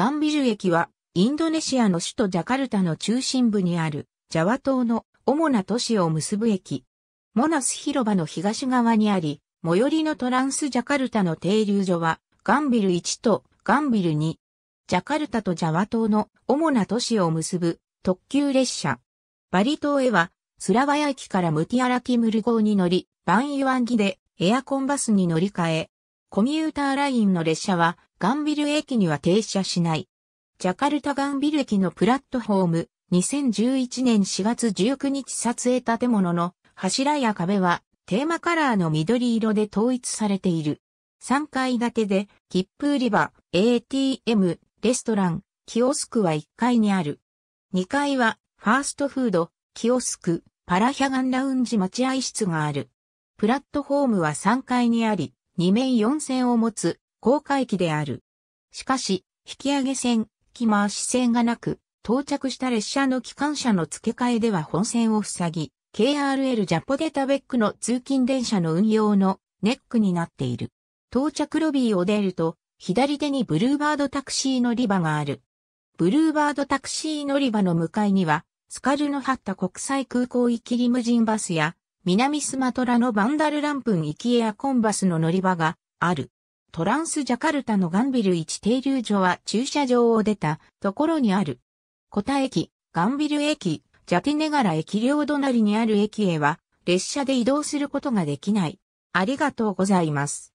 ガンビジュ駅は、インドネシアの首都ジャカルタの中心部にある、ジャワ島の主な都市を結ぶ駅。モナス広場の東側にあり、最寄りのトランスジャカルタの停留所は、ガンビル1とガンビル2。ジャカルタとジャワ島の主な都市を結ぶ特急列車。バリ島へは、スラワヤ駅からムティアラキムル号に乗り、バンイワンギでエアコンバスに乗り換え、コミューターラインの列車はガンビル駅には停車しない。ジャカルタガンビル駅のプラットフォーム、2011年4月19日撮影建物の柱や壁はテーマカラーの緑色で統一されている。3階建てで、切符売り場、ATM、レストラン、キオスクは1階にある。2階は、ファーストフード、キオスク、パラヒャガンラウンジ待合室がある。プラットフォームは3階にあり、2面4線を持つ公開機である。しかし、引き上げ線、機回し線がなく、到着した列車の機関車の付け替えでは本線を塞ぎ、KRL ジャポデタベックの通勤電車の運用のネックになっている。到着ロビーを出ると、左手にブルーバードタクシー乗り場がある。ブルーバードタクシー乗り場の向かいには、スカルノハッタ国際空港行きリムジンバスや、南スマトラのバンダルランプン行きエアコンバスの乗り場がある。トランスジャカルタのガンビル1停留所は駐車場を出たところにある。コタ駅、ガンビル駅、ジャティネガラ駅両隣にある駅へは列車で移動することができない。ありがとうございます。